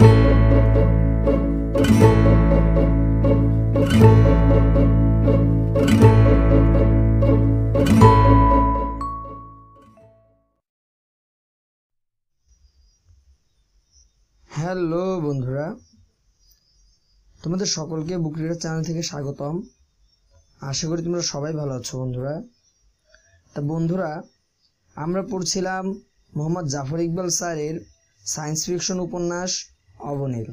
hello বন্ধুরা তোমাদের সকলকে বুকরিডার চ্যানেল থেকে স্বাগতম আশা করি তোমরা সবাই ভালো আছো বন্ধুরা তা বন্ধুরা আমরা পড়ছিলাম মোহাম্মদ জাফর ইকবাল স্যারের সায়েন্স ফিকশন উপন্যাস অবনীল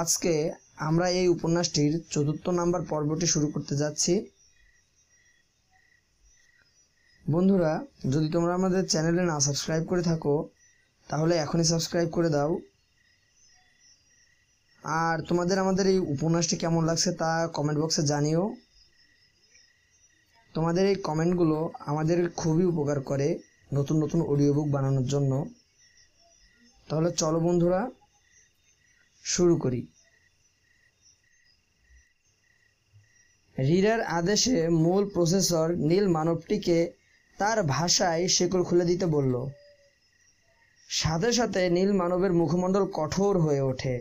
আজকে আমরা এই উপন্যাসটির চতুর্থ নাম্বার পর্বটি শুরু করতে যাচ্ছি বন্ধুরা যদি তোমরা আমাদের চ্যানেলে না সাবস্ক্রাইব করে থাকো তাহলে এখনই সাবস্ক্রাইব করে দাও আর তোমাদের আমাদের এই উপন্যাসটি কেমন লাগছে তা কমেন্ট বক্সে জানিও তোমাদের এই কমেন্টগুলো আমাদের খুবই উপকার করে নতুন নতুন অডিও বুক বানানোর জন্য তাহলে চলো বন্ধুরা শুরু করি রিডার আদেশে মূল প্রসেসর নীল মানবটিকে তার ভাষায় শেকড় খুলে দিতে বলল সাথে সাথে নীল মানবের মুখমণ্ডল কঠোর হয়ে ওঠে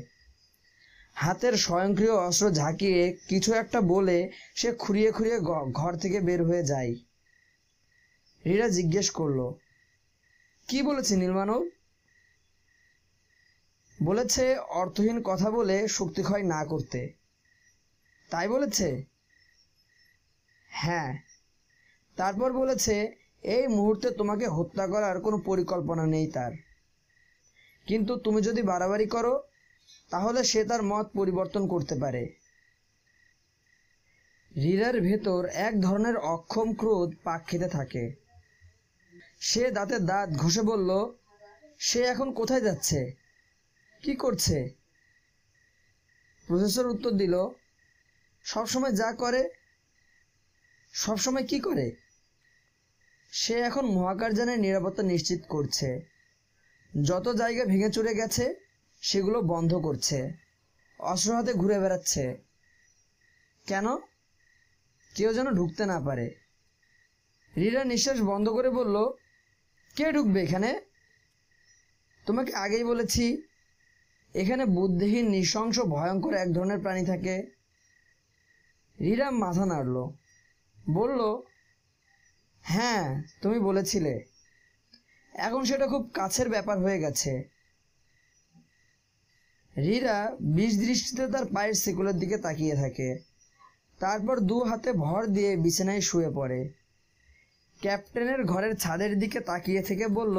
হাতের স্বয়ংক্রিয় অস্ত্র ঝাঁকিয়ে কিছু একটা বলে সে খুঁড়িয়ে খুঁড়িয়ে ঘর থেকে বের হয়ে যায় রিরা জিজ্ঞেস করল কি বলেছে নীলমানব বলেছে অর্থহীন কথা বলে শক্তি ক্ষয় না করতে তাই বলেছে হ্যাঁ তারপর বলেছে এই মুহূর্তে তোমাকে হত্যা করার কোনো পরিকল্পনা নেই তার কিন্তু তুমি যদি বাড়াবাড়ি করো তাহলে সে তার মত পরিবর্তন করতে পারে রিরার ভেতর এক ধরনের অক্ষম ক্রোধ পাক খেতে থাকে সে দাঁতে দাঁত ঘষে বলল সে এখন কোথায় যাচ্ছে কি করছে প্রফেসর উত্তর দিল সবসময় যা করে সবসময় কি করে সে এখন মহাকাশযানের নিরাপত্তা নিশ্চিত করছে যত জায়গা ভেঙে চুরে গেছে সেগুলো বন্ধ করছে অস্ত্র হাতে ঘুরে বেড়াচ্ছে কেন কেউ যেন ঢুকতে না পারে রিরা নিঃশ্বাস বন্ধ করে বলল কে ঢুকবে এখানে তোমাকে আগেই বলেছি এখানে বুদ্ধিহীন নৃশংস ভয়ঙ্কর এক ধরনের প্রাণী থাকে রিরাম মাথা নাড়ল বলল হ্যাঁ তুমি বলেছিলে এখন সেটা খুব কাছের ব্যাপার হয়ে গেছে রিরা বিষ দৃষ্টিতে তার পায়ের সেকুলের দিকে তাকিয়ে থাকে তারপর দু হাতে ভর দিয়ে বিছানায় শুয়ে পড়ে ক্যাপ্টেনের ঘরের ছাদের দিকে তাকিয়ে থেকে বলল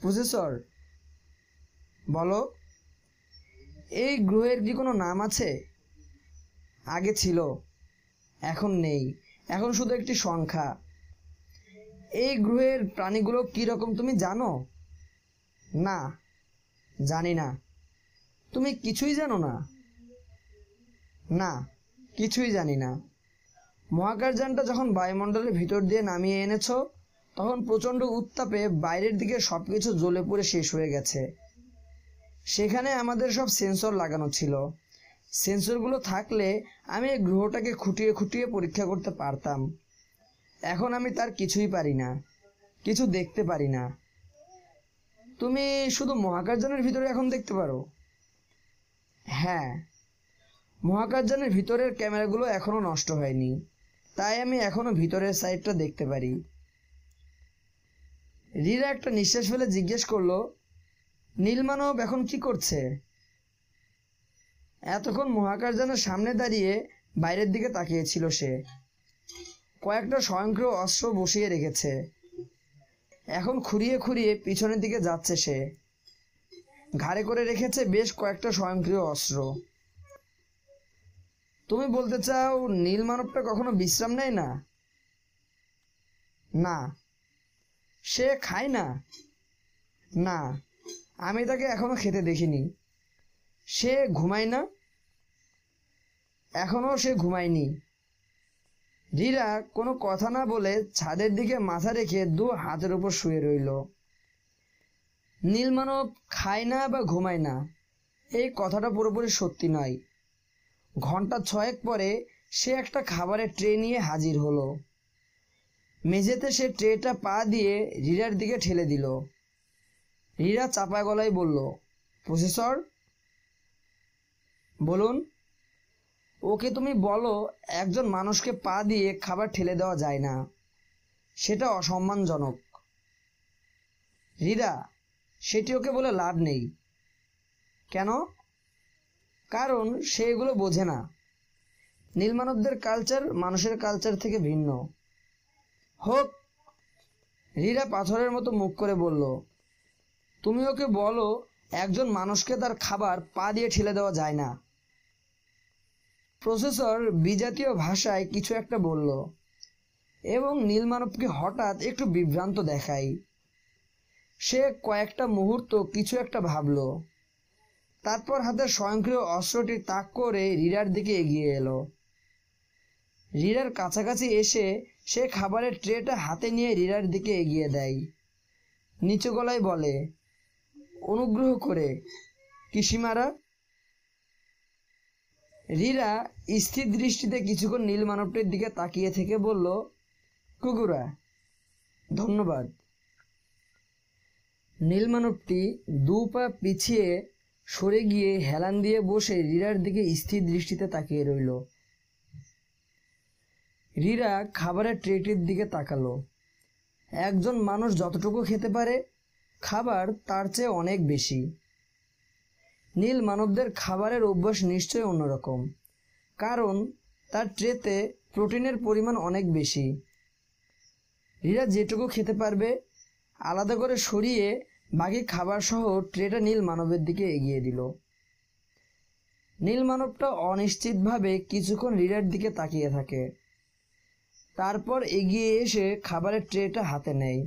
প্রসেসর বলো এই গ্রহের কি কোনো নাম আছে আগে ছিল এখন নেই এখন শুধু একটি সংখ্যা এই গ্রহের প্রাণীগুলো কীরকম তুমি জানো না জানি না তুমি কিছুই জানো না না কিছুই জানি না মহাকাশযানটা যখন বায়ুমণ্ডলের ভিতর দিয়ে নামিয়ে এনেছ তখন প্রচণ্ড উত্তাপে বাইরের দিকে সব কিছু জ্বলে পুড়ে শেষ হয়ে গেছে সেখানে আমাদের সব সেন্সর লাগানো ছিল সেন্সরগুলো থাকলে আমি গ্রহটাকে খুঁটিয়ে খুঁটিয়ে পরীক্ষা করতে পারতাম এখন আমি তার কিছুই পারি না কিছু দেখতে পারি না তুমি শুধু মহাকাশযানের ভিতরে এখন দেখতে পারো হ্যাঁ মহাকাশযানের ভিতরের ক্যামেরাগুলো এখনও নষ্ট হয়নি তাই আমি এখনও ভিতরের সাইডটা দেখতে পারি রিরা একটা নিঃশ্বাস ফেলে জিজ্ঞেস করলো নীলমানব এখন কি করছে এতক্ষণ মহাকাশ যেন সামনে দাঁড়িয়ে বাইরের দিকে তাকিয়েছিল সে কয়েকটা স্বয়ংক্রিয় অস্ত্র বসিয়ে রেখেছে এখন খুঁড়িয়ে খুঁড়িয়ে পিছনের দিকে যাচ্ছে সে ঘাড়ে করে রেখেছে বেশ কয়েকটা স্বয়ংক্রিয় অস্ত্র তুমি বলতে চাও নীল মানবটা কখনো বিশ্রাম নেয় না না সে খায় না না আমি তাকে এখনো খেতে দেখিনি সে ঘুমায় না এখনও সে ঘুমায়নি রিরা কোনো কথা না বলে ছাদের দিকে মাথা রেখে দু হাতের উপর শুয়ে রইল নীলমানব খায় না বা ঘুমায় না এই কথাটা পুরোপুরি সত্যি নয় ঘন্টা ছয়েক পরে সে একটা খাবারের ট্রে নিয়ে হাজির হলো মেঝেতে সে ট্রেটা পা দিয়ে রিরার দিকে ঠেলে দিল রীরা চাপা গলায় বলল প্রসেসর বলুন ওকে তুমি বলো একজন মানুষকে পা দিয়ে খাবার ঠেলে দেওয়া যায় না সেটা অসম্মানজনক রিরা সেটি ওকে বলে লাভ নেই কেন কারণ সে এগুলো বোঝে না নীলমানবদের কালচার মানুষের কালচার থেকে ভিন্ন হোক রীরা পাথরের মতো মুখ করে বলল তুমি ওকে বলো একজন মানুষকে তার খাবার পা দিয়ে ঠেলে দেওয়া যায় না প্রসেসর বিজাতীয় ভাষায় কিছু একটা বলল এবং নীলমানবকে হঠাৎ একটু বিভ্রান্ত দেখাই সে কয়েকটা মুহূর্ত কিছু একটা ভাবল তারপর হাতে স্বয়ংক্রিয় অস্ত্রটি তাক করে রিরার দিকে এগিয়ে এলো রিরার কাছাকাছি এসে সে খাবারের ট্রেটা হাতে নিয়ে রিরার দিকে এগিয়ে দেয় নিচু গলায় বলে অনুগ্রহ করে কিসিমারা রীরা স্থির দৃষ্টিতে কিছুক্ষণ নীল মানবটির দিকে তাকিয়ে থেকে বলল কুকুরা ধন্যবাদ নীল মানবটি দু পা পিছিয়ে সরে গিয়ে হেলান দিয়ে বসে রিরার দিকে স্থির দৃষ্টিতে তাকিয়ে রইল রিরা খাবারের ট্রেটির দিকে তাকালো একজন মানুষ যতটুকু খেতে পারে খাবার তার চেয়ে অনেক বেশি নীল মানবদের খাবারের অভ্যাস নিশ্চয়ই অন্যরকম কারণ তার ট্রেতে প্রোটিনের পরিমাণ অনেক বেশি নীরা যেটুকু খেতে পারবে আলাদা করে সরিয়ে বাকি খাবার সহ ট্রেটা নীল মানবের দিকে এগিয়ে দিল নীল মানবটা অনিশ্চিতভাবে কিছুক্ষণ রিরার দিকে তাকিয়ে থাকে তারপর এগিয়ে এসে খাবারের ট্রেটা হাতে নেয়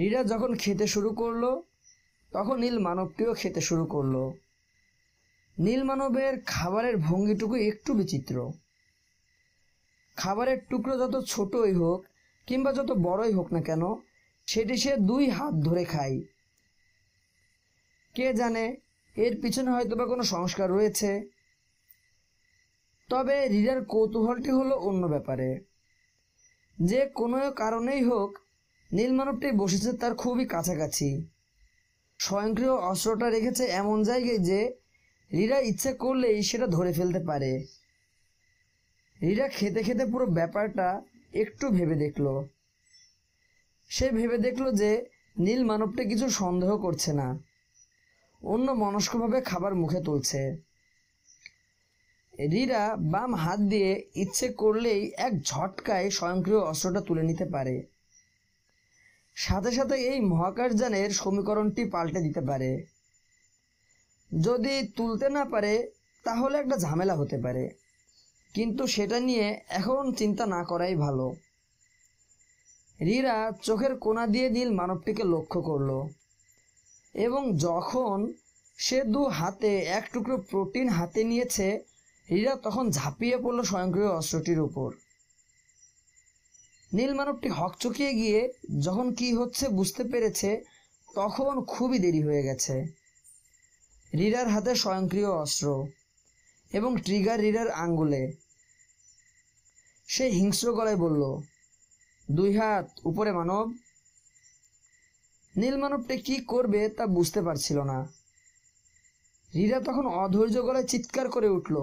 রিরা যখন খেতে শুরু করলো তখন নীল মানবটিও খেতে শুরু করলো নীল মানবের খাবারের ভঙ্গিটুকু একটু বিচিত্র খাবারের টুকরো যত ছোটই হোক কিংবা যত বড়ই হোক না কেন সেটি সে দুই হাত ধরে খায় কে জানে এর পিছনে হয়তো বা কোনো সংস্কার রয়েছে তবে রিরার কৌতূহলটি হলো অন্য ব্যাপারে যে কোনো কারণেই হোক নীল মানবটি বসেছে তার খুবই কাছাকাছি স্বয়ংক্রিয় অস্ত্রটা রেখেছে এমন জায়গায় যে রিরা ইচ্ছে করলেই সেটা ধরে ফেলতে পারে রিরা খেতে খেতে পুরো ব্যাপারটা একটু ভেবে দেখল সে ভেবে দেখল যে নীল মানবটা কিছু সন্দেহ করছে না অন্য মনস্কভাবে খাবার মুখে তুলছে রিরা বাম হাত দিয়ে ইচ্ছে করলেই এক ঝটকায় স্বয়ংক্রিয় অস্ত্রটা তুলে নিতে পারে সাথে সাথে এই মহাকাশযানের সমীকরণটি পাল্টে দিতে পারে যদি তুলতে না পারে তাহলে একটা ঝামেলা হতে পারে কিন্তু সেটা নিয়ে এখন চিন্তা না করাই ভালো রিরা চোখের কোনা দিয়ে নীল মানবটিকে লক্ষ্য করল এবং যখন সে দু হাতে এক টুকরো প্রোটিন হাতে নিয়েছে রিরা তখন ঝাঁপিয়ে পড়ল স্বয়ংক্রিয় অস্ত্রটির উপর নীল হক হকচকিয়ে গিয়ে যখন কি হচ্ছে বুঝতে পেরেছে তখন খুবই দেরি হয়ে গেছে রিরার হাতে স্বয়ংক্রিয় অস্ত্র এবং ট্রিগার রিরার আঙ্গুলে সে হিংস্র গলায় বলল দুই হাত উপরে মানব নীল মানবটি কি করবে তা বুঝতে পারছিল না রিরা তখন অধৈর্য গলায় চিৎকার করে উঠল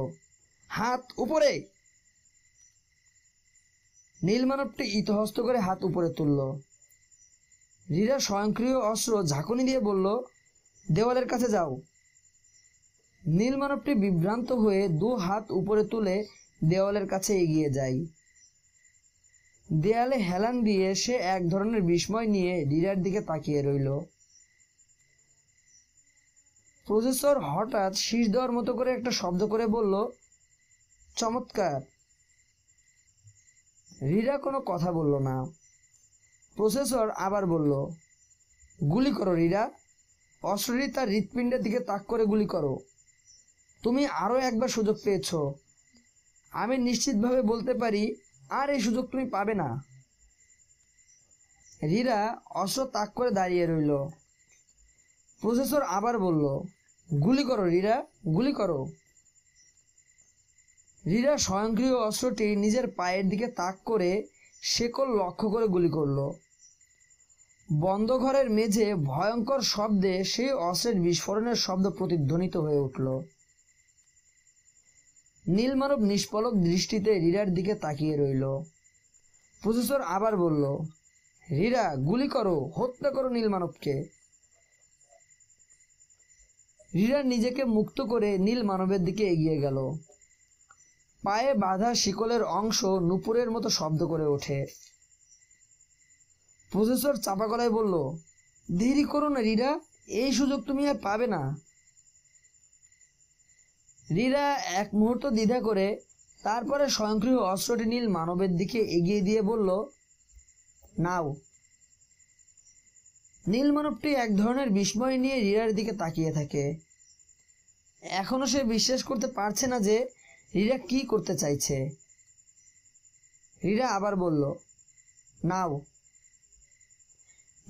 হাত উপরে নীল মানবটি ইতহস্ত করে হাত উপরে তুলল রিরা স্বয়ংক্রিয় অস্ত্র ঝাঁকুনি দিয়ে বলল দেওয়ালের কাছে যাও নীল মানবটি বিভ্রান্ত হয়ে দু হাত উপরে তুলে দেওয়ালের কাছে এগিয়ে যায় দেয়ালে হেলান দিয়ে সে এক ধরনের বিস্ময় নিয়ে রিরার দিকে তাকিয়ে রইল প্রসেসর হঠাৎ শীষ দেওয়ার মতো করে একটা শব্দ করে বলল চমৎকার রিরা কোনো কথা বলল না প্রসেসর আবার বলল গুলি করো রিরা অস্ত্রটি তার হৃৎপিণ্ডের দিকে তাক করে গুলি করো তুমি আরও একবার সুযোগ পেয়েছ আমি নিশ্চিতভাবে বলতে পারি আর এই সুযোগ তুমি পাবে না রিরা অস্ত্র তাক করে দাঁড়িয়ে রইল প্রসেসর আবার বলল গুলি করো রিরা গুলি করো রিরা স্বয়ংক্রিয় অস্ত্রটি নিজের পায়ের দিকে তাক করে শেকল লক্ষ্য করে গুলি করল বন্ধ ঘরের মেঝে ভয়ঙ্কর শব্দে সেই অস্ত্রের বিস্ফোরণের শব্দ প্রতিধ্বনিত হয়ে উঠল নীলমানব নিষ্পলক দৃষ্টিতে রিরার দিকে তাকিয়ে রইল প্রফেসর আবার বলল রিরা গুলি করো হত্যা করো নীলমানবকে রিরা নিজেকে মুক্ত করে নীল মানবের দিকে এগিয়ে গেল পায়ে বাঁধা শিকলের অংশ নুপুরের মতো শব্দ করে ওঠে প্রফেসর চাপা গলায় বলল দেরি করো না রিরা এই সুযোগ তুমি আর পাবে না রিরা এক মুহূর্ত দ্বিধা করে তারপরে স্বয়ংক্রিয় অস্ত্রটি নীল মানবের দিকে এগিয়ে দিয়ে বলল নাও নীল মানবটি এক ধরনের বিস্ময় নিয়ে রিরার দিকে তাকিয়ে থাকে এখনও সে বিশ্বাস করতে পারছে না যে রিরা কি করতে চাইছে রিরা আবার বলল নাও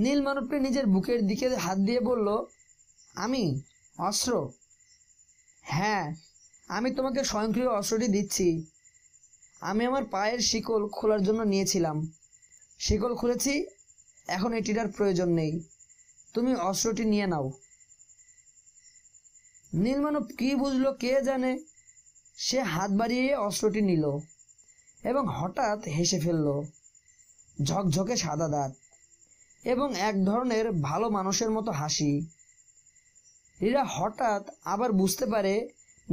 নীল মানবকে নিজের বুকের দিকে হাত দিয়ে বলল আমি অস্ত্র হ্যাঁ আমি তোমাকে স্বয়ংক্রিয় অস্ত্রটি দিচ্ছি আমি আমার পায়ের শিকল খোলার জন্য নিয়েছিলাম শিকল খুলেছি এখন এটিটার প্রয়োজন নেই তুমি অস্ত্রটি নিয়ে নাও নীলমানব কি বুঝলো কে জানে সে হাত বাড়িয়ে অস্ত্রটি নিল এবং হঠাৎ হেসে ফেলল ঝকঝকে সাদা দাঁত এবং এক ধরনের ভালো মানুষের মতো হাসি রীরা হঠাৎ আবার বুঝতে পারে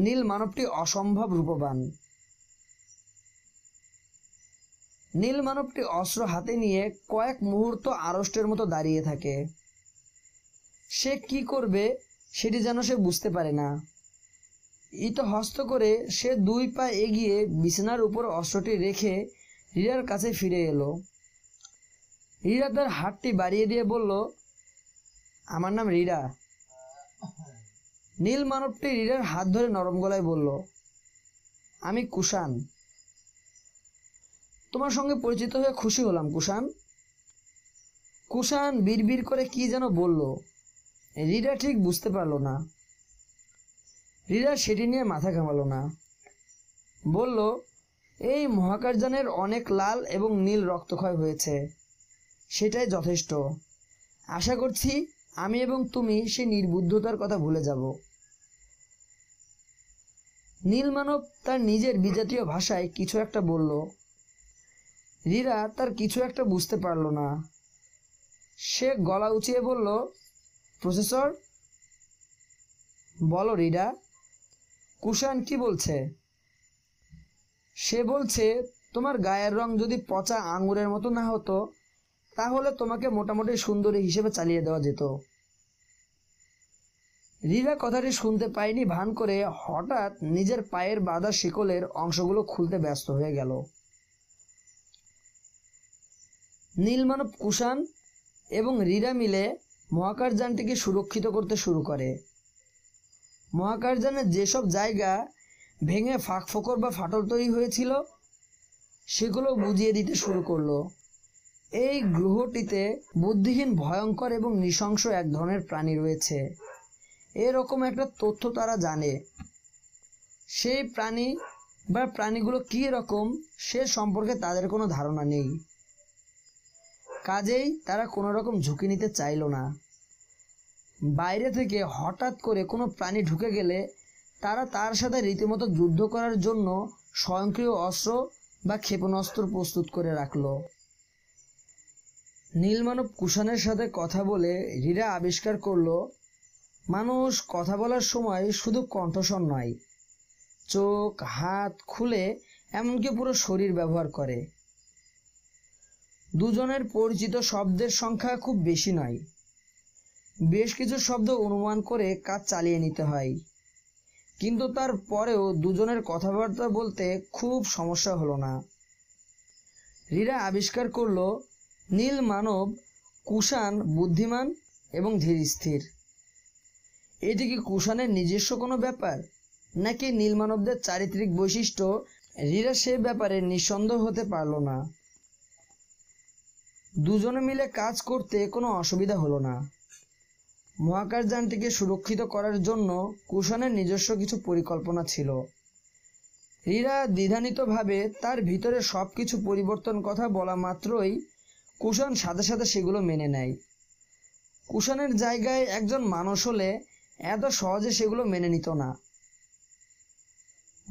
নীল মানবটি অসম্ভব রূপবান নীল মানবটি অস্ত্র হাতে নিয়ে কয়েক মুহূর্ত আড়ষ্টের মতো দাঁড়িয়ে থাকে সে কি করবে সেটি যেন সে বুঝতে পারে না ইটা হস্ত করে সে দুই পা এগিয়ে বিছানার উপর অস্ত্রটি রেখে রিয়ার কাছে ফিরে এলো রিরা তার হাতটি বাড়িয়ে দিয়ে বলল আমার নাম রিরা নীল মানবটি রিরার হাত ধরে নরম গলায় বলল আমি কুষাণ তোমার সঙ্গে পরিচিত হয়ে খুশি হলাম কুষাণ কুষাণ বিড়বিড় করে কি যেন বলল রিরা ঠিক বুঝতে পারলো না রিরা সেটি নিয়ে মাথা ঘামালো না বলল এই মহাকাশযানের অনেক লাল এবং নীল রক্তক্ষয় হয়েছে সেটাই যথেষ্ট আশা করছি আমি এবং তুমি সে নির্বুদ্ধতার কথা ভুলে যাব নীলমানব তার নিজের বিজাতীয় ভাষায় কিছু একটা বলল রীরা তার কিছু একটা বুঝতে পারল না সে গলা উঁচিয়ে বলল প্রসেসর বলো রিডা কুষাণ কি বলছে সে বলছে তোমার গায়ের রং যদি পচা আঙুরের মতো না হতো তাহলে তোমাকে মোটামুটি সুন্দরী হিসেবে চালিয়ে দেওয়া যেত রিভা কথাটি শুনতে পায়নি ভান করে হঠাৎ নিজের পায়ের বাঁধা শিকলের অংশগুলো খুলতে ব্যস্ত হয়ে গেল নীলমানব কুষাণ এবং রিরা মিলে মহাকাশযানটিকে সুরক্ষিত করতে শুরু করে মহাকাশযানের যেসব জায়গা ভেঙে ফাঁক ফোকর বা ফাটল তৈরি হয়েছিল সেগুলো বুঝিয়ে দিতে শুরু করলো এই গ্রহটিতে বুদ্ধিহীন ভয়ঙ্কর এবং নৃশংস এক ধরনের প্রাণী রয়েছে এরকম একটা তথ্য তারা জানে সেই প্রাণী বা প্রাণীগুলো কী রকম সে সম্পর্কে তাদের কোনো ধারণা নেই কাজেই তারা কোনো রকম ঝুঁকি নিতে চাইল না বাইরে থেকে হঠাৎ করে কোনো প্রাণী ঢুকে গেলে তারা তার সাথে রীতিমতো যুদ্ধ করার জন্য স্বয়ংক্রিয় অস্ত্র বা ক্ষেপণাস্ত্র প্রস্তুত করে রাখল নীলমানব কুষাণের সাথে কথা বলে রীরা আবিষ্কার করল মানুষ কথা বলার সময় শুধু কণ্ঠস্বর নয় চোখ হাত খুলে এমনকি পুরো শরীর ব্যবহার করে দুজনের পরিচিত শব্দের সংখ্যা খুব বেশি নয় বেশ কিছু শব্দ অনুমান করে কাজ চালিয়ে নিতে হয় কিন্তু তার পরেও দুজনের কথাবার্তা বলতে খুব সমস্যা হলো না রীরা আবিষ্কার করল নীল মানব কুষাণ বুদ্ধিমান এবং ধীরস্থির এটি কি কুষাণের নিজস্ব কোনো ব্যাপার নাকি নীল মানবদের চারিত্রিক বৈশিষ্ট্য রীরা সে ব্যাপারে নিঃসন্দেহ হতে পারল না দুজনে মিলে কাজ করতে কোনো অসুবিধা হলো না মহাকাশযানটিকে সুরক্ষিত করার জন্য কুশনের নিজস্ব কিছু পরিকল্পনা ছিল রীরা দ্বিধানিতভাবে তার ভিতরে সব কিছু পরিবর্তন কথা বলা মাত্রই কুশন সাথে সাথে সেগুলো মেনে নেয় কুশনের জায়গায় একজন মানুষ হলে এত সহজে সেগুলো মেনে নিত না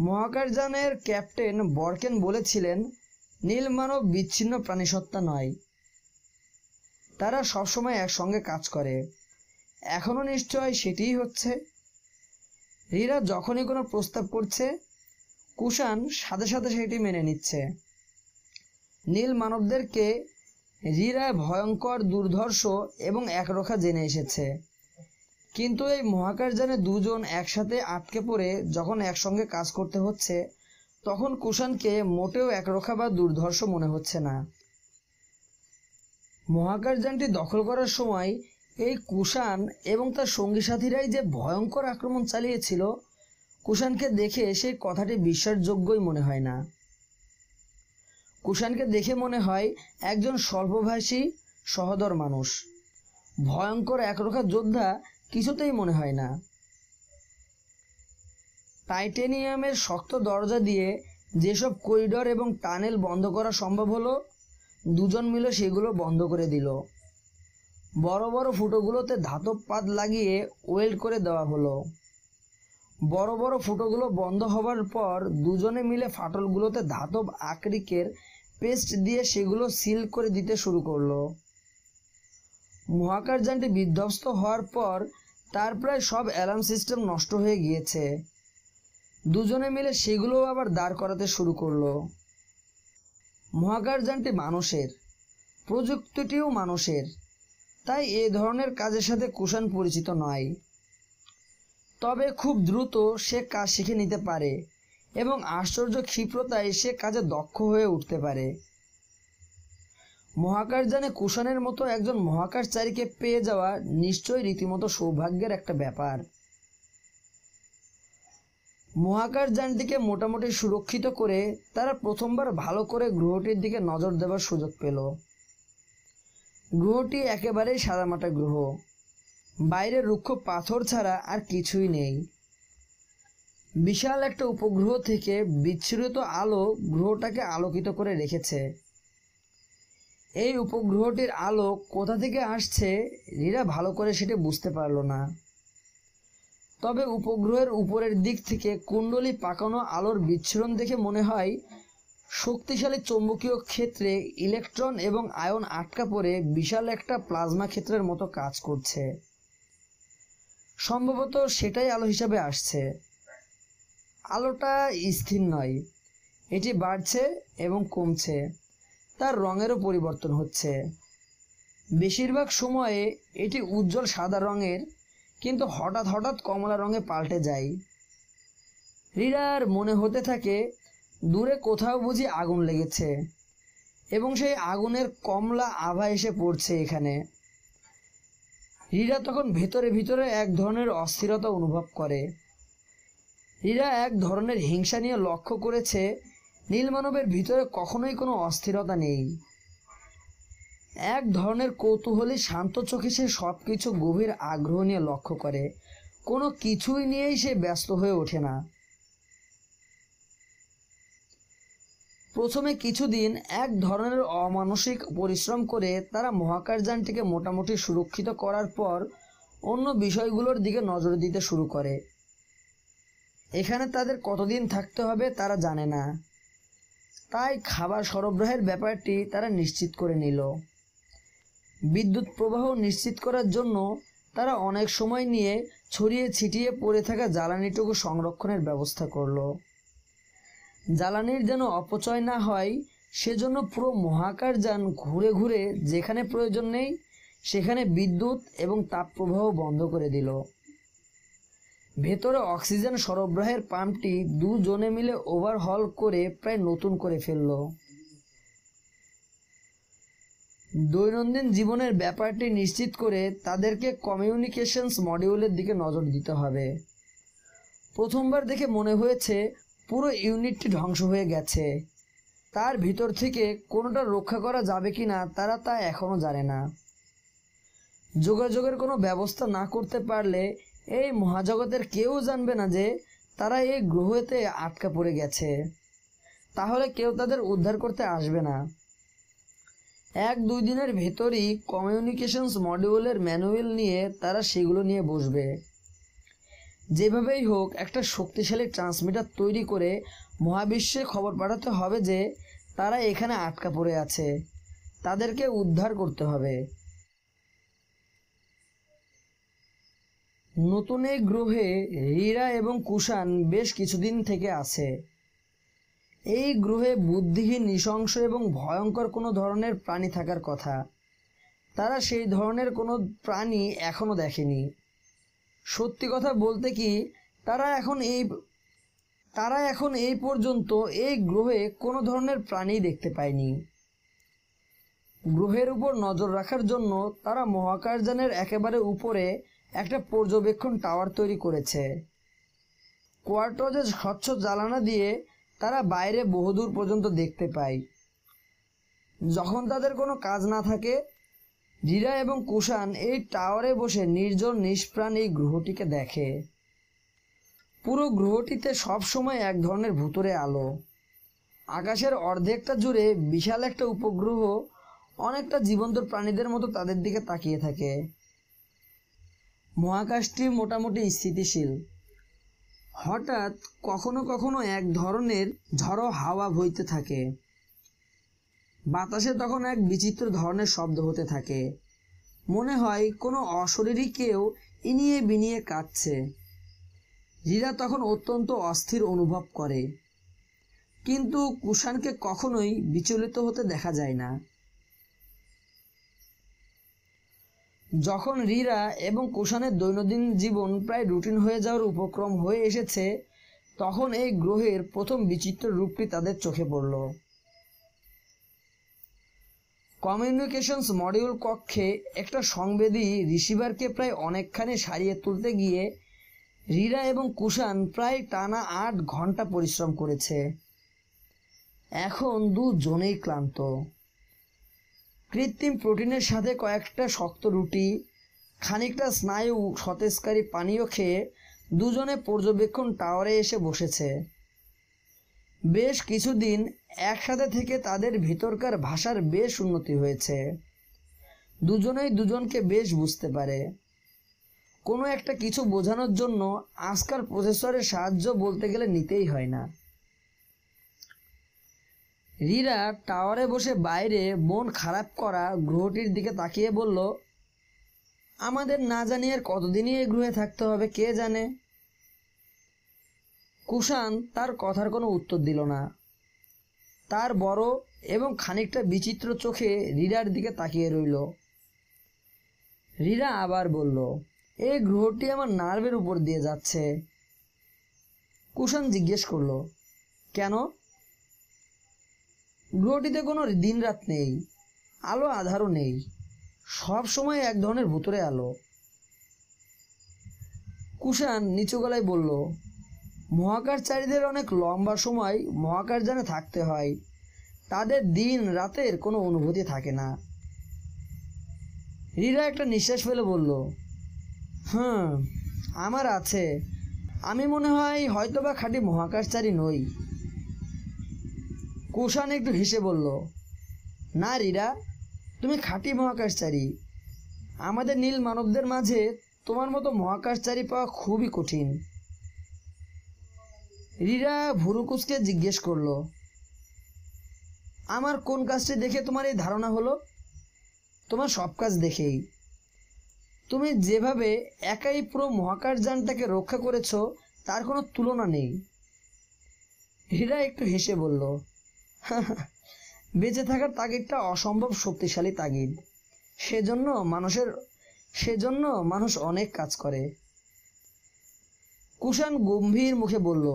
মহাকাশযানের ক্যাপ্টেন বরকেন বলেছিলেন নীল মানব বিচ্ছিন্ন প্রাণীসত্তা নয় তারা সবসময় একসঙ্গে কাজ করে এখনও নিশ্চয় সেটিই হচ্ছে রিরা যখনই কোনো প্রস্তাব করছে কুষাণ সাথে সাথে সেটি মেনে নিচ্ছে নীল মানবদেরকে রীরা ভয়ঙ্কর দুর্ধর্ষ এবং একরখা জেনে এসেছে কিন্তু এই মহাকাশযানে দুজন একসাথে আটকে পড়ে যখন একসঙ্গে কাজ করতে হচ্ছে তখন কুষাণকে মোটেও একরখা বা দুর্ধর্ষ মনে হচ্ছে না মহাকাশযানটি দখল করার সময় এই কুষাণ এবং তার সঙ্গী সাথীরাই যে ভয়ঙ্কর আক্রমণ চালিয়েছিল কুষাণকে দেখে সেই কথাটি বিশ্বাসযোগ্যই মনে হয় না কুষাণকে দেখে মনে হয় একজন স্বল্পভাষী সহদর মানুষ ভয়ঙ্কর একরকার যোদ্ধা কিছুতেই মনে হয় না টাইটেনিয়ামের শক্ত দরজা দিয়ে যেসব করিডর এবং টানেল বন্ধ করা সম্ভব হলো দুজন মিলে সেগুলো বন্ধ করে দিল বড় বড় ফুটোগুলোতে ধাতব পাত লাগিয়ে ওয়েল্ড করে দেওয়া হলো বড় বড় ফুটোগুলো বন্ধ হবার পর দুজনে মিলে ফাটলগুলোতে ধাতব আকরিকের পেস্ট দিয়ে সেগুলো সিল করে দিতে শুরু করলো মহাকাশযানটি বিধ্বস্ত হওয়ার পর তার প্রায় সব অ্যালার্ম সিস্টেম নষ্ট হয়ে গিয়েছে দুজনে মিলে সেগুলোও আবার দাঁড় করাতে শুরু করলো মহাকাশযানটি মানুষের প্রযুক্তিটিও মানুষের তাই এ ধরনের কাজের সাথে কুষাণ পরিচিত নয় তবে খুব দ্রুত সে কাজ শিখে নিতে পারে এবং আশ্চর্য ক্ষিপ্রতায় সে কাজে দক্ষ হয়ে উঠতে পারে মহাকাশযানে কুষাণের মতো একজন মহাকাশচারীকে পেয়ে যাওয়া নিশ্চয়ই রীতিমতো সৌভাগ্যের একটা ব্যাপার মহাকাশযানটিকে মোটামুটি সুরক্ষিত করে তারা প্রথমবার ভালো করে গ্রহটির দিকে নজর দেওয়ার সুযোগ পেল গ্রহটি একেবারেই সাদামাটা গ্রহ বাইরে রুক্ষ পাথর ছাড়া আর কিছুই নেই বিশাল একটা উপগ্রহ থেকে বিচ্ছুরিত আলো গ্রহটাকে আলোকিত করে রেখেছে এই উপগ্রহটির আলো কোথা থেকে আসছে রীরা ভালো করে সেটা বুঝতে পারল না তবে উপগ্রহের উপরের দিক থেকে কুণ্ডলি পাকানো আলোর বিচ্ছুরণ দেখে মনে হয় শক্তিশালী চৌম্বকীয় ক্ষেত্রে ইলেকট্রন এবং আয়ন আটকা পড়ে বিশাল একটা প্লাজমা ক্ষেত্রের মতো কাজ করছে সম্ভবত সেটাই আলো হিসাবে আসছে আলোটা স্থির নয় এটি বাড়ছে এবং কমছে তার রঙেরও পরিবর্তন হচ্ছে বেশিরভাগ সময়ে এটি উজ্জ্বল সাদা রঙের কিন্তু হঠাৎ হঠাৎ কমলা রঙে পাল্টে যায় রিডার মনে হতে থাকে দূরে কোথাও বুঝি আগুন লেগেছে এবং সেই আগুনের কমলা আভা এসে পড়ছে এখানে রীরা তখন ভেতরে ভিতরে এক ধরনের অস্থিরতা অনুভব করে রীরা এক ধরনের হিংসা নিয়ে লক্ষ্য করেছে নীলমানবের ভিতরে কখনোই কোনো অস্থিরতা নেই এক ধরনের কৌতূহলী শান্ত চোখে সে সব কিছু গভীর আগ্রহ নিয়ে লক্ষ্য করে কোনো কিছুই নিয়েই সে ব্যস্ত হয়ে ওঠে না প্রথমে কিছুদিন এক ধরনের অমানসিক পরিশ্রম করে তারা মহাকাশযানটিকে মোটামুটি সুরক্ষিত করার পর অন্য বিষয়গুলোর দিকে নজর দিতে শুরু করে এখানে তাদের কতদিন থাকতে হবে তারা জানে না তাই খাবার সরবরাহের ব্যাপারটি তারা নিশ্চিত করে নিল বিদ্যুৎ প্রবাহ নিশ্চিত করার জন্য তারা অনেক সময় নিয়ে ছড়িয়ে ছিটিয়ে পড়ে থাকা জ্বালানিটুকু সংরক্ষণের ব্যবস্থা করলো জ্বালানির যেন অপচয় না হয় সেজন্য পুরো মহাকাশ যান ঘুরে ঘুরে যেখানে প্রয়োজন নেই সেখানে বিদ্যুৎ এবং তাপ প্রবাহ বন্ধ করে দিল ভেতরে অক্সিজেন সরবরাহের পাম্পটি দুজনে মিলে ওভারহল করে প্রায় নতুন করে ফেলল দৈনন্দিন জীবনের ব্যাপারটি নিশ্চিত করে তাদেরকে কমিউনিকেশনস মডিউলের দিকে নজর দিতে হবে প্রথমবার দেখে মনে হয়েছে পুরো ইউনিটটি ধ্বংস হয়ে গেছে তার ভিতর থেকে কোনোটা রক্ষা করা যাবে কি না তারা তা এখনও জানে না যোগাযোগের কোনো ব্যবস্থা না করতে পারলে এই মহাজগতের কেউ জানবে না যে তারা এই গ্রহেতে আটকা পড়ে গেছে তাহলে কেউ তাদের উদ্ধার করতে আসবে না এক দুই দিনের ভেতরই কমিউনিকেশনস মডিউলের ম্যানুয়াল নিয়ে তারা সেগুলো নিয়ে বসবে যেভাবেই হোক একটা শক্তিশালী ট্রান্সমিটার তৈরি করে মহাবিশ্বে খবর পাঠাতে হবে যে তারা এখানে আটকা পড়ে আছে তাদেরকে উদ্ধার করতে হবে নতুন এই গ্রহে হীরা এবং কুষাণ বেশ কিছুদিন থেকে আছে এই গ্রহে বুদ্ধিহীন নৃশংস এবং ভয়ঙ্কর কোনো ধরনের প্রাণী থাকার কথা তারা সেই ধরনের কোনো প্রাণী এখনও দেখেনি সত্যি কথা বলতে কি তারা এখন এই তারা এখন এই পর্যন্ত এই গ্রহে কোনো ধরনের প্রাণী দেখতে পায়নি গ্রহের উপর নজর রাখার জন্য তারা মহাকাশযানের একেবারে উপরে একটা পর্যবেক্ষণ টাওয়ার তৈরি করেছে কোয়ার্টজে স্বচ্ছ জ্বালানা দিয়ে তারা বাইরে বহুদূর পর্যন্ত দেখতে পায় যখন তাদের কোনো কাজ না থাকে হীরা এবং কুষাণ এই টাওয়ারে বসে নির্জন নিষ্প্রাণ এই গ্রহটিকে দেখে পুরো গ্রহটিতে সবসময় এক ধরনের ভুতুরে আলো আকাশের অর্ধেকটা জুড়ে বিশাল একটা উপগ্রহ অনেকটা জীবন্ত প্রাণীদের মতো তাদের দিকে তাকিয়ে থাকে মহাকাশটি মোটামুটি স্থিতিশীল হঠাৎ কখনো কখনো এক ধরনের ঝড়ো হাওয়া বইতে থাকে বাতাসে তখন এক বিচিত্র ধরনের শব্দ হতে থাকে মনে হয় কোনো অশরীরী কেউ ইনিয়ে বিনিয়ে কাঁদছে রীরা তখন অত্যন্ত অস্থির অনুভব করে কিন্তু কুষাণকে কখনোই বিচলিত হতে দেখা যায় না যখন রীরা এবং কুষাণের দৈনন্দিন জীবন প্রায় রুটিন হয়ে যাওয়ার উপক্রম হয়ে এসেছে তখন এই গ্রহের প্রথম বিচিত্র রূপটি তাদের চোখে পড়ল কমিউনিকেশনস মডিউল কক্ষে একটা সংবেদী রিসিভারকে প্রায় অনেকখানি সারিয়ে তুলতে গিয়ে রিরা এবং কুষাণ প্রায় টানা আট ঘন্টা পরিশ্রম করেছে এখন দুজনেই ক্লান্ত কৃত্রিম প্রোটিনের সাথে কয়েকটা শক্ত রুটি খানিকটা স্নায়ু সতেজকারী পানীয় খেয়ে দুজনে পর্যবেক্ষণ টাওয়ারে এসে বসেছে বেশ কিছুদিন একসাথে থেকে তাদের ভিতরকার ভাষার বেশ উন্নতি হয়েছে দুজনেই দুজনকে বেশ বুঝতে পারে কোনো একটা কিছু বোঝানোর জন্য আজকাল প্রসেসরের সাহায্য বলতে গেলে নিতেই হয় না রিরা টাওয়ারে বসে বাইরে মন খারাপ করা গ্রহটির দিকে তাকিয়ে বলল আমাদের না জানিয়ে আর কতদিনই এই গ্রহে থাকতে হবে কে জানে কুষাণ তার কথার কোনো উত্তর দিল না তার বড় এবং খানিকটা বিচিত্র চোখে রিরার দিকে তাকিয়ে রইল রিরা আবার বলল এই গ্রহটি আমার নার্ভের উপর দিয়ে যাচ্ছে কুষাণ জিজ্ঞেস করল কেন গ্রহটিতে কোনো দিনরাত নেই আলো আধারও নেই সব সময় এক ধরনের ভুতরে আলো কুষাণ নিচু গলায় বলল মহাকাশচারীদের অনেক লম্বা সময় মহাকাশ যেন থাকতে হয় তাদের দিন রাতের কোনো অনুভূতি থাকে না রিরা একটা নিঃশ্বাস ফেলে বলল হুম আমার আছে আমি মনে হয় হয়তোবা খাঁটি মহাকাশচারী নই কুষাণ একটু হেসে বলল না রিরা তুমি খাঁটি মহাকাশচারী আমাদের নীল মানবদের মাঝে তোমার মতো মহাকাশচারী পাওয়া খুবই কঠিন রিরা ভুরুকুচকে জিজ্ঞেস করলো আমার কোন কাজটি দেখে তোমার এই ধারণা হলো তোমার সব কাজ দেখেই তুমি যেভাবে একাই পুরো যানটাকে রক্ষা করেছ তার কোনো তুলনা নেই হীরা একটু হেসে বলল বেঁচে থাকার তাগিদটা অসম্ভব শক্তিশালী তাগিদ সেজন্য মানুষের সেজন্য মানুষ অনেক কাজ করে কুষাণ গম্ভীর মুখে বলল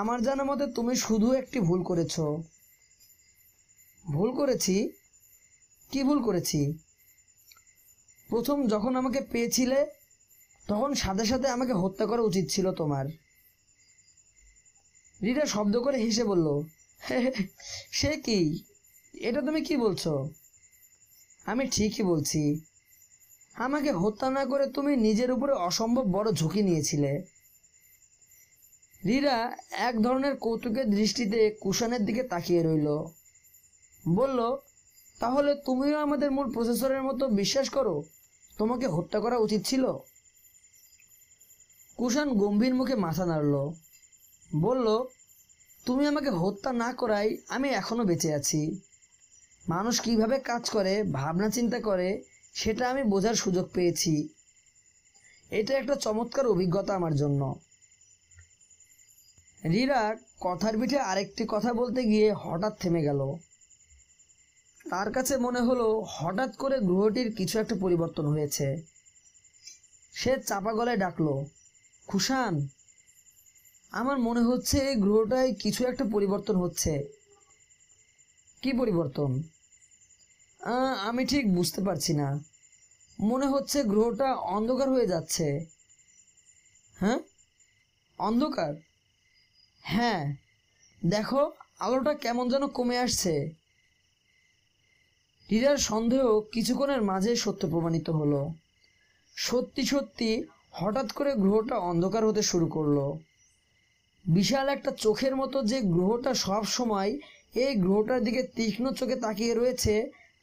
আমার জানা মতে তুমি শুধু একটি ভুল করেছ ভুল করেছি কি ভুল করেছি প্রথম যখন আমাকে পেয়েছিলে তখন সাথে সাথে আমাকে হত্যা করা উচিত ছিল তোমার রিটা শব্দ করে হেসে বলল সে কি এটা তুমি কি বলছো আমি ঠিকই বলছি আমাকে হত্যা না করে তুমি নিজের উপরে অসম্ভব বড় ঝুঁকি নিয়েছিলে রিরা এক ধরনের কৌতুকের দৃষ্টিতে কুশনের দিকে তাকিয়ে রইল বলল তাহলে তুমিও আমাদের মূল প্রসেসরের মতো বিশ্বাস করো তোমাকে হত্যা করা উচিত ছিল কুশান গম্ভীর মুখে মাথা নাড়ল বলল তুমি আমাকে হত্যা না করাই আমি এখনও বেঁচে আছি মানুষ কিভাবে কাজ করে ভাবনা চিন্তা করে সেটা আমি বোঝার সুযোগ পেয়েছি এটা একটা চমৎকার অভিজ্ঞতা আমার জন্য রিরা কথার পিঠে আরেকটি কথা বলতে গিয়ে হঠাৎ থেমে গেল তার কাছে মনে হলো হঠাৎ করে গ্রহটির কিছু একটা পরিবর্তন হয়েছে সে চাপা গলায় ডাকলো খুশান আমার মনে হচ্ছে এই গ্রহটায় কিছু একটা পরিবর্তন হচ্ছে কি পরিবর্তন আমি ঠিক বুঝতে পারছি না মনে হচ্ছে গ্রহটা অন্ধকার হয়ে যাচ্ছে হ্যাঁ অন্ধকার হ্যাঁ দেখো আলোটা কেমন যেন কমে আসছে রিজার সন্দেহ কিছুক্ষণের মাঝে সত্য প্রমাণিত হলো সত্যি সত্যি হঠাৎ করে গ্রহটা অন্ধকার হতে শুরু করলো বিশাল একটা চোখের মতো যে গ্রহটা সব সময় এই গ্রহটার দিকে তীক্ষ্ণ চোখে তাকিয়ে রয়েছে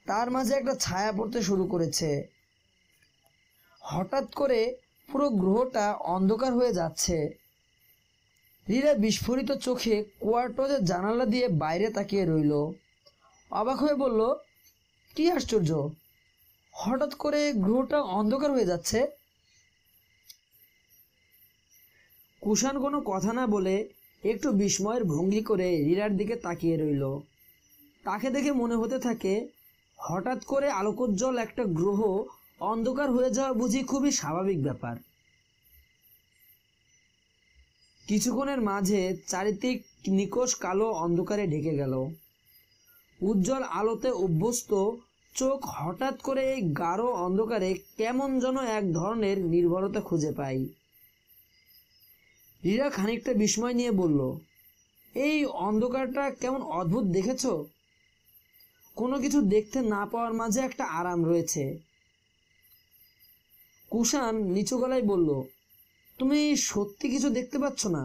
তার মাঝে একটা ছায়া পড়তে শুরু করেছে হঠাৎ করে পুরো গ্রহটা অন্ধকার হয়ে যাচ্ছে রিরা বিস্ফোরিত চোখে কোয়ার্টারের জানালা দিয়ে বাইরে তাকিয়ে রইল অবাক হয়ে বলল কি আশ্চর্য হঠাৎ করে গ্রহটা অন্ধকার হয়ে যাচ্ছে কুষাণ কোনো কথা না বলে একটু বিস্ময়ের ভঙ্গি করে রিরার দিকে তাকিয়ে রইল তাকে দেখে মনে হতে থাকে হঠাৎ করে আলোকোজ্জ্বল একটা গ্রহ অন্ধকার হয়ে যাওয়া বুঝি খুবই স্বাভাবিক ব্যাপার কিছুক্ষণের মাঝে চারিদিক নিকোষ কালো অন্ধকারে ঢেকে গেল উজ্জ্বল আলোতে অভ্যস্ত চোখ হঠাৎ করে এই গাঢ় অন্ধকারে কেমন যেন এক ধরনের নির্ভরতা খুঁজে পাই রীরা খানিকটা বিস্ময় নিয়ে বলল এই অন্ধকারটা কেমন অদ্ভুত দেখেছ কোনো কিছু দেখতে না পাওয়ার মাঝে একটা আরাম রয়েছে কুষাণ নিচু গলায় বলল তুমি সত্যি কিছু দেখতে পাচ্ছ না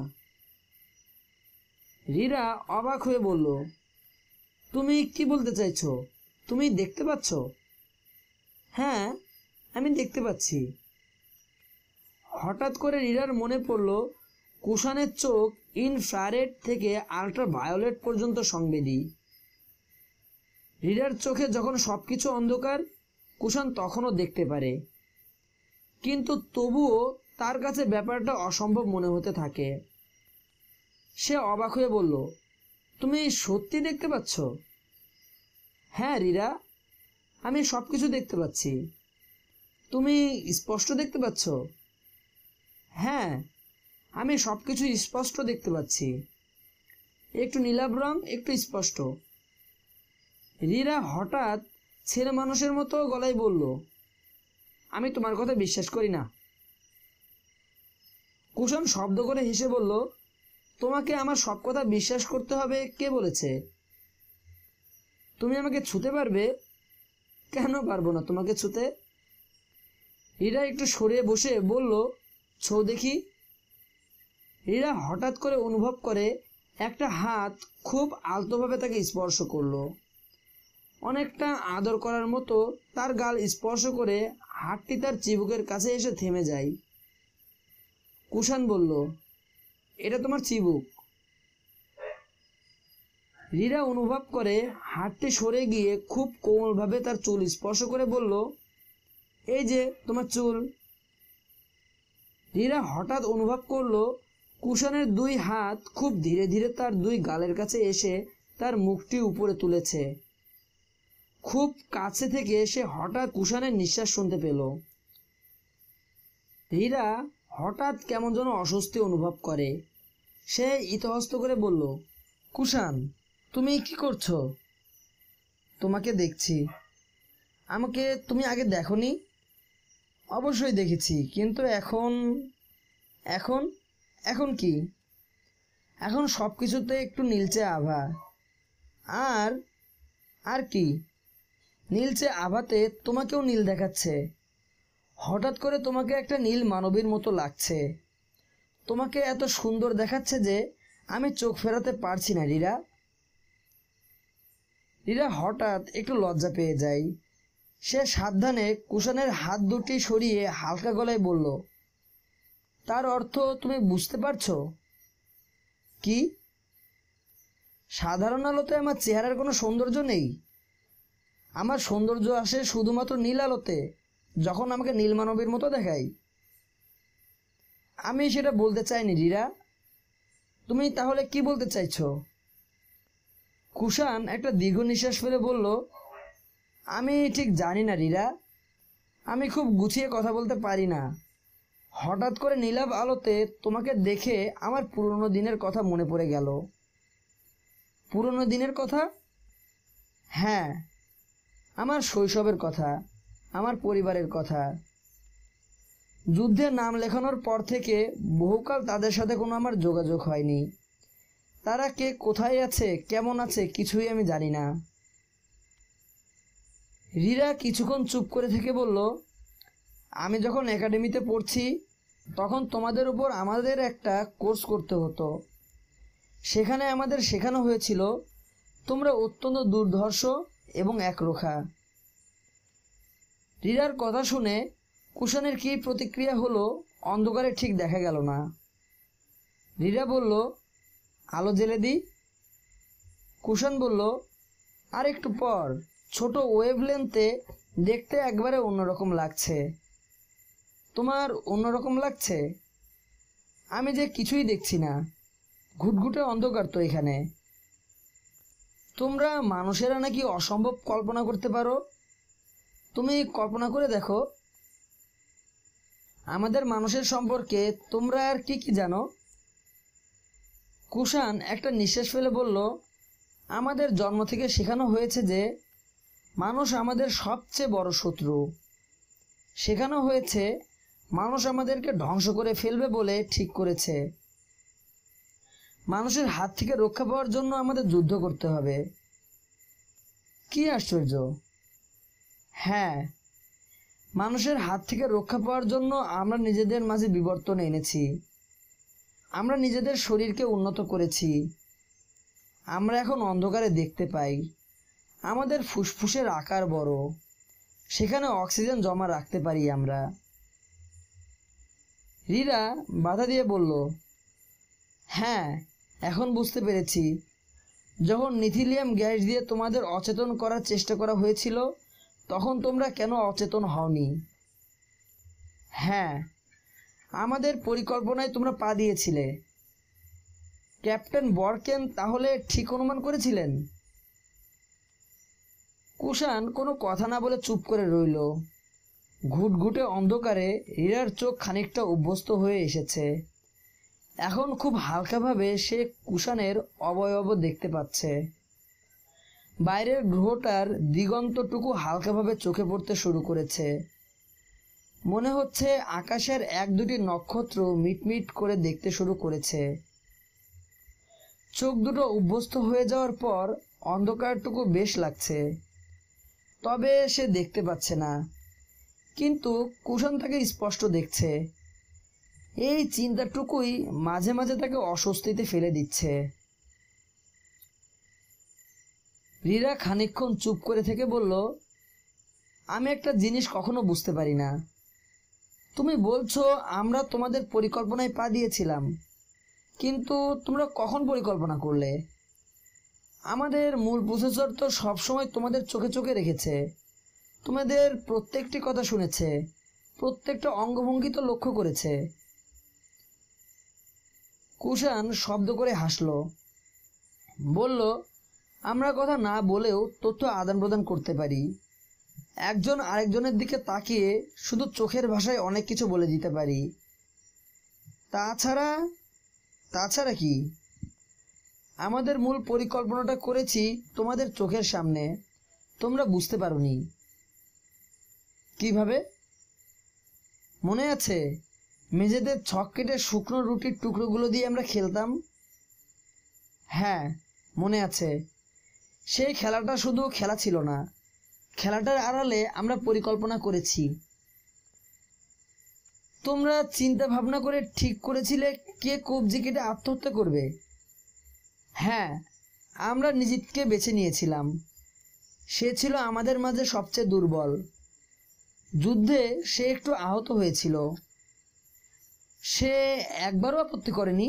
রিরা অবাক হয়ে বলল তুমি কি বলতে চাইছো তুমি দেখতে পাচ্ছ হ্যাঁ আমি দেখতে পাচ্ছি হঠাৎ করে রিরার মনে পড়ল কুষাণের চোখ ইনফ্রারেড থেকে আল্ট্রাভায়োলেট পর্যন্ত সংবেদী রিডার চোখে যখন সব কিছু অন্ধকার কুষাণ তখনও দেখতে পারে কিন্তু তবুও তার কাছে ব্যাপারটা অসম্ভব মনে হতে থাকে সে অবাক হয়ে বলল তুমি সত্যি দেখতে পাচ্ছ হ্যাঁ রিরা আমি সব কিছু দেখতে পাচ্ছি তুমি স্পষ্ট দেখতে পাচ্ছ হ্যাঁ আমি সব কিছু স্পষ্ট দেখতে পাচ্ছি একটু নীলাভ রং একটু স্পষ্ট রিরা হঠাৎ ছেলে মানুষের মতো গলায় বলল আমি তোমার কথা বিশ্বাস করি না কুসুম শব্দ করে হেসে বলল তোমাকে আমার সব কথা বিশ্বাস করতে হবে কে বলেছে তুমি আমাকে ছুতে পারবে কেন পারবো না তোমাকে ছুতে হীরা একটু সরে বসে বলল ছৌ দেখি হীরা হঠাৎ করে অনুভব করে একটা হাত খুব আলতোভাবে তাকে স্পর্শ করলো অনেকটা আদর করার মতো তার গাল স্পর্শ করে হাতটি তার চিবুকের কাছে এসে থেমে যায় কুশন বলল এটা তোমার চিবুক রীরা অনুভব করে হাঁটতে সরে গিয়ে খুব কোমলভাবে তার চুল স্পর্শ করে বলল এই যে তোমার চুল রীরা হঠাৎ অনুভব করল কুশনের দুই হাত খুব ধীরে ধীরে তার দুই গালের কাছে এসে তার মুখটি উপরে তুলেছে খুব কাছে থেকে এসে হঠাৎ কুশানের নিঃশ্বাস শুনতে পেল রীরা হঠাৎ কেমন যেন অস্বস্তি অনুভব করে সে ইতহস্ত করে বলল কুশান তুমি কি করছো তোমাকে দেখছি আমাকে তুমি আগে দেখনি অবশ্যই দেখেছি কিন্তু এখন এখন এখন কি এখন সব কিছুতে একটু নীলচে আভা আর আর কি নীলচে আভাতে তোমাকেও নীল দেখাচ্ছে হঠাৎ করে তোমাকে একটা নীল মানবীর মতো লাগছে তোমাকে এত সুন্দর দেখাচ্ছে যে আমি চোখ ফেরাতে পারছি না রিরা রিরা হঠাৎ একটু লজ্জা পেয়ে যায় সে সাবধানে কুশনের হাত দুটি সরিয়ে হালকা গলায় বলল তার অর্থ তুমি বুঝতে পারছো কি সাধারণ আলোতে আমার চেহারার কোনো সৌন্দর্য নেই আমার সৌন্দর্য আসে শুধুমাত্র নীল আলোতে যখন আমাকে নীলমানবীর মতো দেখাই আমি সেটা বলতে চাইনি রিরা তুমি তাহলে কি বলতে চাইছো কুষাণ একটা দীর্ঘ নিঃশ্বাস ফেলে বলল আমি ঠিক জানি না রিরা আমি খুব গুছিয়ে কথা বলতে পারি না হঠাৎ করে নীলাভ আলোতে তোমাকে দেখে আমার পুরনো দিনের কথা মনে পড়ে গেল পুরনো দিনের কথা হ্যাঁ আমার শৈশবের কথা আমার পরিবারের কথা যুদ্ধে নাম লেখানোর পর থেকে বহুকাল তাদের সাথে কোনো আমার যোগাযোগ হয়নি তারা কে কোথায় আছে কেমন আছে কিছুই আমি জানি না রিরা কিছুক্ষণ চুপ করে থেকে বলল আমি যখন একাডেমিতে পড়ছি তখন তোমাদের উপর আমাদের একটা কোর্স করতে হতো সেখানে আমাদের শেখানো হয়েছিল তোমরা অত্যন্ত দুর্ধর্ষ এবং একরোখা রিরার কথা শুনে কুশনের কি প্রতিক্রিয়া হলো অন্ধকারে ঠিক দেখা গেল না রিরা বলল আলো জেলে দি কুশন বলল আর একটু পর ছোট ওয়েভলেন্থে দেখতে একবারে অন্যরকম লাগছে তোমার অন্যরকম লাগছে আমি যে কিছুই দেখছি না ঘুটঘুটে অন্ধকার তো এখানে তোমরা মানুষেরা নাকি অসম্ভব কল্পনা করতে পারো তুমি কল্পনা করে দেখো আমাদের মানুষের সম্পর্কে তোমরা আর কি কি জানো কুষাণ একটা নিঃশ্বাস ফেলে বলল আমাদের জন্ম থেকে শেখানো হয়েছে যে মানুষ আমাদের সবচেয়ে বড় শত্রু শেখানো হয়েছে মানুষ আমাদেরকে ধ্বংস করে ফেলবে বলে ঠিক করেছে মানুষের হাত থেকে রক্ষা পাওয়ার জন্য আমাদের যুদ্ধ করতে হবে কি আশ্চর্য হ্যাঁ মানুষের হাত থেকে রক্ষা পাওয়ার জন্য আমরা নিজেদের মাঝে বিবর্তন এনেছি আমরা নিজেদের শরীরকে উন্নত করেছি আমরা এখন অন্ধকারে দেখতে পাই আমাদের ফুসফুসের আকার বড় সেখানে অক্সিজেন জমা রাখতে পারি আমরা রিরা বাধা দিয়ে বলল হ্যাঁ এখন বুঝতে পেরেছি যখন নিথিলিয়াম গ্যাস দিয়ে তোমাদের অচেতন করার চেষ্টা করা হয়েছিল তখন তোমরা কেন অচেতন হওনি হ্যাঁ আমাদের পরিকল্পনায় তোমরা পা দিয়েছিলে ক্যাপ্টেন বরকেন তাহলে ঠিক অনুমান করেছিলেন কুষাণ কোনো কথা না বলে চুপ করে রইল ঘুটঘুটে অন্ধকারে হীরার চোখ খানিকটা অভ্যস্ত হয়ে এসেছে এখন খুব হালকাভাবে সে কুষাণের অবয়ব দেখতে পাচ্ছে বাইরের গ্রহটার দিগন্তটুকু হালকাভাবে চোখে পড়তে শুরু করেছে মনে হচ্ছে আকাশের এক দুটি নক্ষত্র মিটমিট করে দেখতে শুরু করেছে চোখ দুটো অভ্যস্ত হয়ে যাওয়ার পর অন্ধকারটুকু বেশ লাগছে তবে সে দেখতে পাচ্ছে না কিন্তু কুশন তাকে স্পষ্ট দেখছে এই চিন্তাটুকুই মাঝে মাঝে তাকে অস্বস্তিতে ফেলে দিচ্ছে রীরা খানিক্ষণ চুপ করে থেকে বলল আমি একটা জিনিস কখনো বুঝতে পারি না তুমি বলছো আমরা তোমাদের পরিকল্পনায় পা দিয়েছিলাম কিন্তু তোমরা কখন পরিকল্পনা করলে আমাদের মূল প্রসেসর তো সবসময় তোমাদের চোখে চোখে রেখেছে তোমাদের প্রত্যেকটি কথা শুনেছে প্রত্যেকটা অঙ্গভঙ্গি তো লক্ষ্য করেছে কুষাণ শব্দ করে হাসল বলল আমরা কথা না বলেও তথ্য আদান প্রদান করতে পারি একজন আরেকজনের দিকে তাকিয়ে শুধু চোখের ভাষায় অনেক কিছু বলে দিতে পারি তাছাড়া তাছাড়া কি আমাদের মূল পরিকল্পনাটা করেছি তোমাদের চোখের সামনে তোমরা বুঝতে পারো নি কিভাবে মনে আছে মেঝেদের ছক কেটে শুকনো রুটির টুকরোগুলো দিয়ে আমরা খেলতাম হ্যাঁ মনে আছে সেই খেলাটা শুধু খেলা ছিল না খেলাটার আড়ালে আমরা পরিকল্পনা করেছি তোমরা চিন্তা ভাবনা করে ঠিক করেছিলে কে কবজি কেটে আত্মহত্যা করবে হ্যাঁ আমরা নিজেকে বেছে নিয়েছিলাম সে ছিল আমাদের মাঝে সবচেয়ে দুর্বল যুদ্ধে সে একটু আহত হয়েছিল সে একবারও আপত্তি করেনি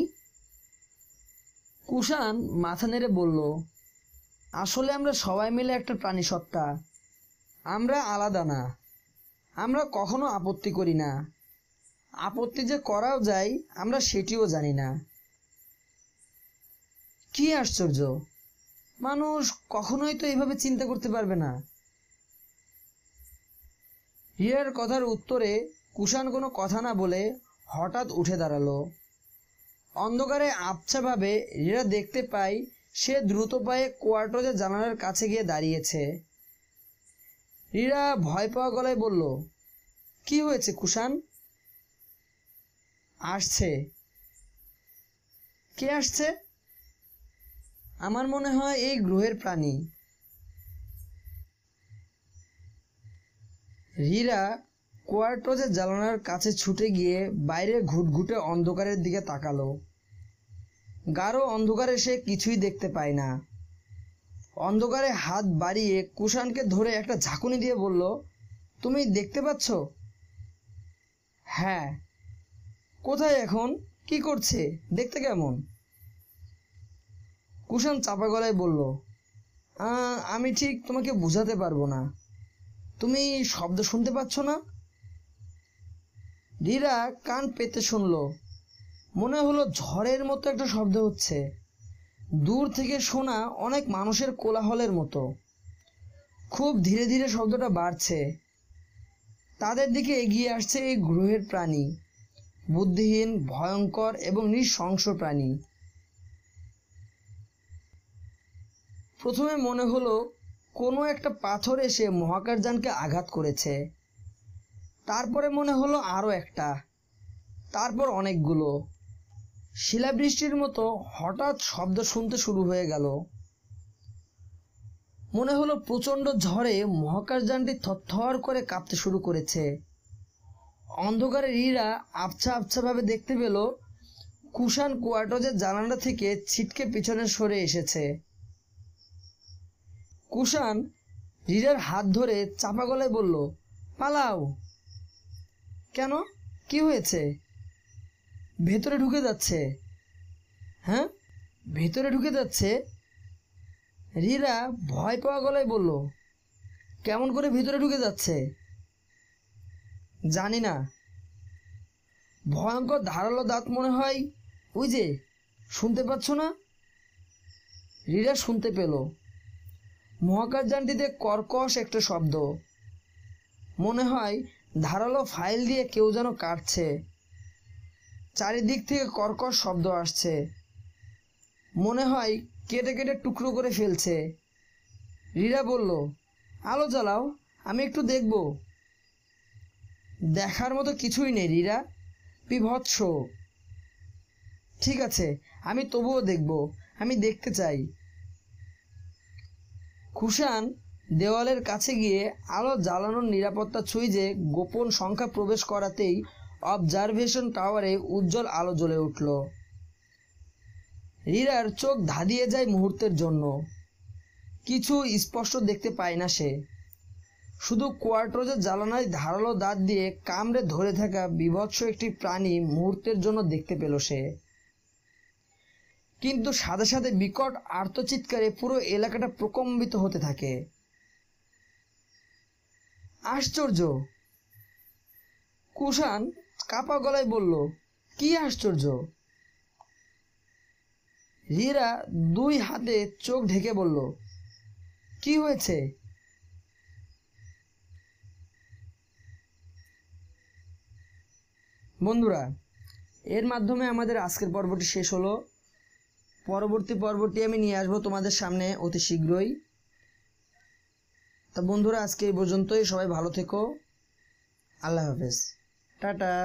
কুষাণ মাথা নেড়ে বলল আসলে আমরা সবাই মিলে একটা প্রাণী সত্তা আমরা আলাদা না আমরা কখনো আপত্তি করি না আপত্তি যে করাও যায় আমরা সেটিও জানি না কি আশ্চর্য মানুষ কখনোই তো এইভাবে চিন্তা করতে পারবে না হিয়ার কথার উত্তরে কুষাণ কোনো কথা না বলে হঠাৎ উঠে দাঁড়ালো অন্ধকারে আবছাভাবে হীরা দেখতে পায় সে দ্রুত পায়ে কোয়ার্টোজে জানালার কাছে গিয়ে দাঁড়িয়েছে রীরা ভয় পাওয়া গলায় বলল কি হয়েছে কুষাণ আসছে কে আসছে আমার মনে হয় এই গ্রহের প্রাণী রীরা কোয়ার্টোজের জানালার কাছে ছুটে গিয়ে বাইরে ঘুটঘুটে অন্ধকারের দিকে তাকালো গাঢ় অন্ধকারে সে কিছুই দেখতে পায় না অন্ধকারে হাত বাড়িয়ে কুষাণকে ধরে একটা ঝাঁকুনি দিয়ে বলল তুমি দেখতে পাচ্ছ হ্যাঁ কোথায় এখন কি করছে দেখতে কেমন কুষাণ চাপা গলায় বলল আমি ঠিক তোমাকে বুঝাতে পারবো না তুমি শব্দ শুনতে পাচ্ছ না ধীরা কান পেতে শুনলো মনে হলো ঝড়ের মতো একটা শব্দ হচ্ছে দূর থেকে শোনা অনেক মানুষের কোলাহলের মতো খুব ধীরে ধীরে শব্দটা বাড়ছে তাদের দিকে এগিয়ে আসছে এই গ্রহের প্রাণী বুদ্ধিহীন ভয়ঙ্কর এবং নিঃশংস প্রাণী প্রথমে মনে হলো কোনো একটা পাথর এসে মহাকাশযানকে আঘাত করেছে তারপরে মনে হলো আরও একটা তারপর অনেকগুলো শিলাবৃষ্টির মতো হঠাৎ শব্দ শুনতে শুরু হয়ে গেল মনে হলো প্রচণ্ড ঝড়ে মহাকাশযানটি থরথর করে কাঁপতে শুরু করেছে অন্ধকারে ইরা আবছা আবছাভাবে দেখতে পেল কুষাণ কোয়ার্টজের জানালা থেকে ছিটকে পিছনে সরে এসেছে কুষাণ রিরার হাত ধরে চাপা গলায় বলল পালাও কেন কি হয়েছে ভেতরে ঢুকে যাচ্ছে হ্যাঁ ভেতরে ঢুকে যাচ্ছে রিরা ভয় পাওয়া গলায় বলল কেমন করে ভেতরে ঢুকে যাচ্ছে জানি না ভয়ঙ্কর ধারালো দাঁত মনে হয় ওই যে শুনতে পাচ্ছ না রিরা শুনতে পেল মহাকাশযানটিতে কর্কশ একটা শব্দ মনে হয় ধারালো ফাইল দিয়ে কেউ যেন কাটছে চারিদিক থেকে কর্কশ শব্দ আসছে মনে হয় কেটে কেটে টুকরো করে ফেলছে রিরা বলল আলো জ্বালাও আমি একটু দেখব দেখার মতো কিছুই নেই রিরা বিভৎস ঠিক আছে আমি তবুও দেখব আমি দেখতে চাই খুশান দেওয়ালের কাছে গিয়ে আলো জ্বালানোর নিরাপত্তা ছুঁই যে গোপন সংখ্যা প্রবেশ করাতেই অবজারভেশন টাওয়ারে উজ্জ্বল আলো জ্বলে উঠল রিরার চোখ ধাঁধিয়ে যায় মুহূর্তের জন্য কিছু স্পষ্ট দেখতে পায় না সে শুধু কোয়ার্টরোজের জ্বালানায় ধারালো দাঁত দিয়ে কামড়ে ধরে থাকা বিভৎস একটি প্রাণী মুহূর্তের জন্য দেখতে পেল সে কিন্তু সাথে সাথে বিকট আর্তচিৎকারে পুরো এলাকাটা প্রকম্বিত হতে থাকে আশ্চর্য কুষাণ কাপা গলায় বলল কি আশ্চর্য হীরা দুই হাতে চোখ ঢেকে বলল কি হয়েছে বন্ধুরা এর মাধ্যমে আমাদের আজকের পর্বটি শেষ হলো পরবর্তী পর্বটি আমি নিয়ে আসবো তোমাদের সামনে অতি শীঘ্রই তা বন্ধুরা আজকে এই পর্যন্তই সবাই ভালো থেকো আল্লাহ হাফেজ টাটা